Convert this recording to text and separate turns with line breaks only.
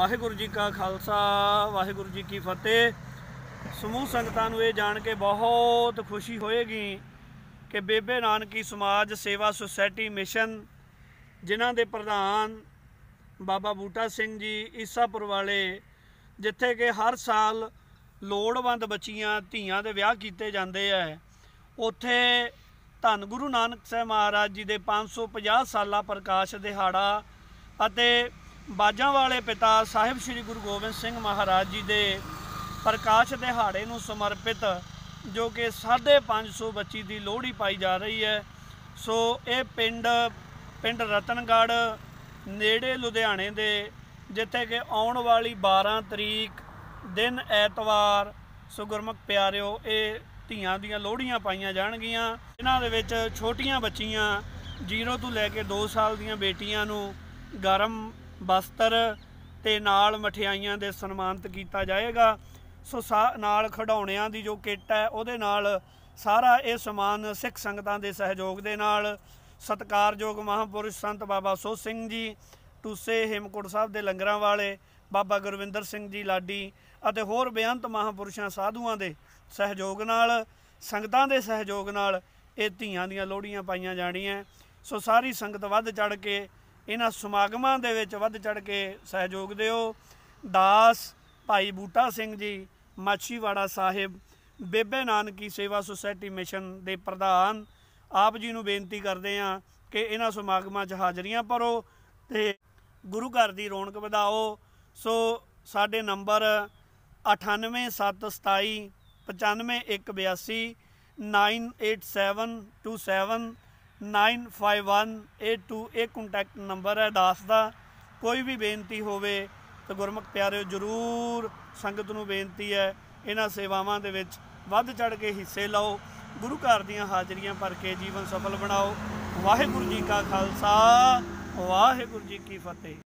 ਵਾਹਿਗੁਰੂ ਜੀ ਕਾ ਖਾਲਸਾ ਵਾਹਿਗੁਰੂ ਜੀ ਕੀ ਫਤਿਹ ਸਮੂਹ ਸੰਗਤਾਂ ਨੂੰ ਇਹ ਜਾਣ ਕੇ ਬਹੁਤ ਖੁਸ਼ੀ ਹੋਏਗੀ ਕਿ ਬੇਬੇ ਨਾਨਕੀ ਸਮਾਜ ਸੇਵਾ ਸੁਸਾਇਟੀ ਮਿਸ਼ਨ ਜਿਨ੍ਹਾਂ ਦੇ ਪ੍ਰਧਾਨ ਬਾਬਾ ਬੂਟਾ ਸਿੰਘ ਜੀ ਈਸਾਪੁਰ ਵਾਲੇ ਜਿੱਥੇ ਕਿ ਹਰ ਸਾਲ ਲੋੜਵੰਦ ਬੱਚੀਆਂ ਧੀਆਂ ਦੇ ਵਿਆਹ ਕੀਤੇ ਜਾਂਦੇ ਆ ਉੱਥੇ ਧੰਨ ਗੁਰੂ ਨਾਨਕ ਸਾਹਿਬ ਮਹਾਰਾਜ ਜੀ ਦੇ 550 ਸਾਲਾ ਪ੍ਰਕਾਸ਼ ਦਿਹਾੜਾ ਅਤੇ ਬਾਜਾਂ ਵਾਲੇ ਪਿਤਾ ਸਾਹਿਬ ਸ੍ਰੀ ਗੁਰੂ ਗੋਬਿੰਦ ਸਿੰਘ ਮਹਾਰਾਜ ਜੀ ਦੇ ਪ੍ਰਕਾਸ਼ ਦਿਹਾੜੇ ਨੂੰ ਸਮਰਪਿਤ ਜੋ ਕਿ 550 ਬੱਚੀ ਦੀ ਲੋਹੜੀ ਪਾਈ ਜਾ ਰਹੀ ਹੈ ਸੋ ਇਹ ਪਿੰਡ ਪਿੰਡ ਰਤਨਗੜ ਨੇੜੇ ਲੁਧਿਆਣੇ ਦੇ ਜਿੱਥੇ ਕਿ ਆਉਣ ਵਾਲੀ 12 ਤਰੀਕ ਦਿਨ ਐਤਵਾਰ ਸੋ ਗੁਰਮੁਖ ਪਿਆਰਿਓ ਇਹ ਧੀਆਂ ਦੀਆਂ ਲੋਹੜੀਆਂ ਪਾਈਆਂ ਜਾਣਗੀਆਂ ਇਹਨਾਂ ਦੇ ਵਿੱਚ ਛੋਟੀਆਂ ਬੱਚੀਆਂ 0 ਤੋਂ ਲੈ ਕੇ 2 ਸਾਲ ਦੀਆਂ ਬੇਟੀਆਂ ਨੂੰ ਗਰਮ ਬਸਤਰ ਤੇ ਨਾਲ ਮਠਿਆਈਆਂ ਦੇ ਸਨਮਾਨਿਤ ਕੀਤਾ ਜਾਏਗਾ ਸੋ ਨਾਲ ਖਡਾਉਣਿਆਂ ਦੀ ਜੋ ਕਿੱਟ ਹੈ ਉਹਦੇ ਨਾਲ ਸਾਰਾ ਇਹ ਸਮਾਨ ਸਿੱਖ ਸੰਗਤਾਂ ਦੇ ਸਹਿਯੋਗ ਦੇ ਨਾਲ ਸਤਕਾਰਯੋਗ ਮਹਾਪੁਰਸ਼ ਸੰਤ ਬਾਬਾ ਸੋ ਸਿੰਘ ਜੀ ਟੂਸੇ ਹਿਮਕੁੜ ਸਾਹਿਬ ਦੇ ਲੰਗਰਾਂ ਵਾਲੇ ਬਾਬਾ ਗੁਰਵਿੰਦਰ ਸਿੰਘ ਜੀ ਲਾਡੀ ਅਤੇ ਹੋਰ ਬੇਅੰਤ ਮਹਾਪੁਰਸ਼ਾਂ ਸਾਧੂਆਂ ਦੇ ਸਹਿਯੋਗ ਨਾਲ ਸੰਗਤਾਂ ਦੇ ਸਹਿਯੋਗ ਨਾਲ ਇਹ ਧੀਆਂ ਦੀਆਂ ਲੋੜੀਆਂ ਪਾਈਆਂ ਜਾਣੀਆਂ ਸੋ ਸਾਰੀ ਸੰਗਤ ਵੱਧ ਚੜ ਕੇ ਇਹਨਾਂ ਸਮਾਗਮਾਂ ਦੇ ਵਿੱਚ ਵੱਧ ਚੜ ਕੇ ਸਹਿਯੋਗ ਦਿਓ ਦਾਸ ਭਾਈ ਬੂਟਾ ਸਿੰਘ ਜੀ ਮਾਛੀਵਾੜਾ ਸਾਹਿਬ ਬੇਬੇ ਨਾਨਕੀ ਸੇਵਾ ਸੁਸਾਇਟੀ ਮਿਸ਼ਨ ਦੇ ਪ੍ਰਧਾਨ ਆਪ ਜੀ ਨੂੰ ਬੇਨਤੀ ਕਰਦੇ ਆ ਕਿ ਇਹਨਾਂ ਸਮਾਗਮਾਂ 'ਚ ਹਾਜ਼ਰੀਆਂ ਭਰੋ ਤੇ ਗੁਰੂ ਘਰ ਦੀ ਰੌਣਕ ਵਧਾਓ ਸੋ ਸਾਡੇ ਨੰਬਰ 9872795182 9518281 ਇਹ ਕੰਟੈਕਟ ਨੰਬਰ ਹੈ ਦਾਸ ਦਾ ਕੋਈ ਵੀ ਬੇਨਤੀ ਹੋਵੇ ਤਾਂ ਗੁਰਮੁਖ ਪਿਆਰਿਓ ਜਰੂਰ ਸੰਗਤ ਨੂੰ ਬੇਨਤੀ ਹੈ ਇਹਨਾਂ ਸੇਵਾਵਾਂ ਦੇ ਵਿੱਚ ਵੱਧ ਚੜ ਕੇ ਹਿੱਸੇ ਲਓ ਗੁਰੂ ਘਰ ਦੀਆਂ ਹਾਜ਼ਰੀਆਂ ਭਰ ਕੇ ਜੀਵਨ ਸਫਲ ਬਣਾਓ ਵਾਹਿਗੁਰੂ ਜੀ ਕਾ ਖਾਲਸਾ ਵਾਹਿਗੁਰੂ ਜੀ ਕੀ ਫਤਿਹ